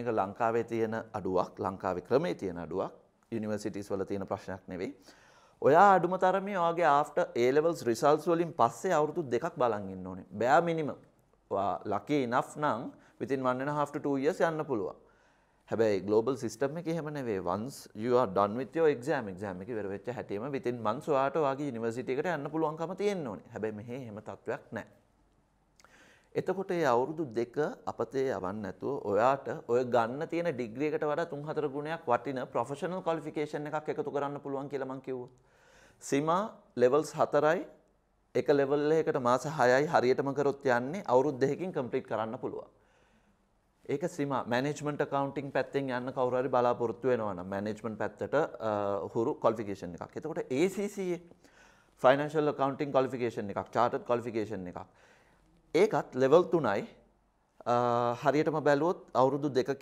මේක ලංකාවේ තියෙන අඩුවක් ලංකාවේ ක්‍රමේ තියෙන අඩුවක් යුනිවර්සිටිස් වල තියෙන ප්‍රශ්නයක් නෙවෙයි. ඔයා අඩුම තරමේ ඔයාගේ ආෆ්ටර් A levels results වලින් පස්සේ අවුරුදු දෙකක් බලන් ඉන්න ඕනේ. bare minimum. ඔයා lucky enough නම් within 1 and a half to 2 years යන්න පුළුවන්. හැබැයි global system එකේ එහෙම නෙවෙයි. once you are done with your exam exam එකේ වෙරෙච්ච හැටියෙම within months ඔයාට ඔයාගේ යුනිවර්සිටි එකට යන්න පුළුවන්කම තියෙන්න ඕනේ. හැබැයි මෙහි එහෙම තත්වයක් නැහැ. එතකොට ඒ අවුරුදු දෙක අපතේ යවන්න නැතුව ඔයාට ඔය ගන්න තියෙන ඩිග්‍රී එකට වඩා 3-4 ගුණයක් වටින ප්‍රොෆෙෂනල් ක්වොලිෆිකේෂන් එකක් එකතු කරන්න පුළුවන් කියලා මම කිව්වොත්. සීමා ලෙවල්ස් 4යි එක ලෙවල් එකකට මාස 6යි හරියටම කරොත් යන්නේ අවුරුදු දෙකකින් කම්ප්ලීට් කරන්න පුළුවන්. ඒක සීමා මැනේජ්මන්ට් අකවුන්ටින් පැත්තෙන් යන්න කවුරු හරි බලාපොරොත්තු වෙනවා නම් මැනේජ්මන්ට් පැත්තට හුරු ක්වොලිෆිකේෂන් එකක්. එතකොට ACCA ෆයිනන්ෂල් අකවුන්ටින් ක්වොලිෆිකේෂන් එකක්, චාටර්ඩ් ක්වොලිෆිකේෂන් එකක්. ඒකත් ලෙවල් 3යි. හරියටම බැලුවොත් අවුරුදු දෙකකින්